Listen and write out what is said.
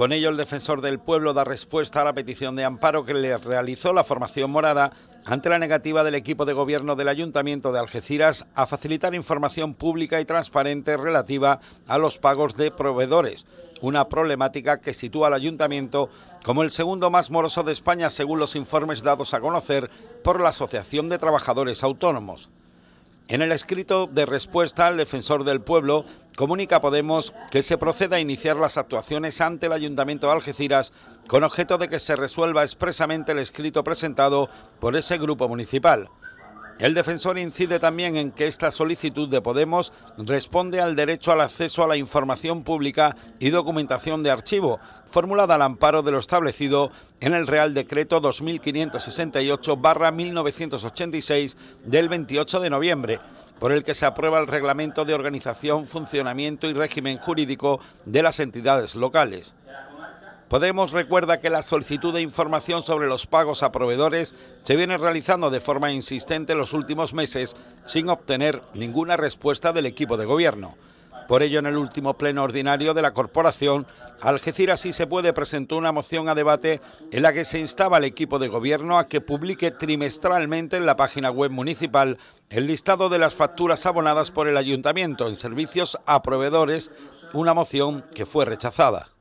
Con ello, el defensor del pueblo da respuesta a la petición de amparo que le realizó la formación morada ante la negativa del equipo de gobierno del Ayuntamiento de Algeciras a facilitar información pública y transparente relativa a los pagos de proveedores, una problemática que sitúa al Ayuntamiento como el segundo más moroso de España según los informes dados a conocer por la Asociación de Trabajadores Autónomos. En el escrito de respuesta al defensor del pueblo, comunica Podemos que se proceda a iniciar las actuaciones ante el Ayuntamiento de Algeciras con objeto de que se resuelva expresamente el escrito presentado por ese grupo municipal. El defensor incide también en que esta solicitud de Podemos responde al derecho al acceso a la información pública y documentación de archivo, formulada al amparo de lo establecido en el Real Decreto 2568-1986 del 28 de noviembre por el que se aprueba el reglamento de organización, funcionamiento y régimen jurídico de las entidades locales. Podemos recuerda que la solicitud de información sobre los pagos a proveedores se viene realizando de forma insistente los últimos meses sin obtener ninguna respuesta del equipo de gobierno. Por ello, en el último pleno ordinario de la corporación, Algeciras y se puede presentó una moción a debate en la que se instaba al equipo de gobierno a que publique trimestralmente en la página web municipal el listado de las facturas abonadas por el ayuntamiento en servicios a proveedores, una moción que fue rechazada.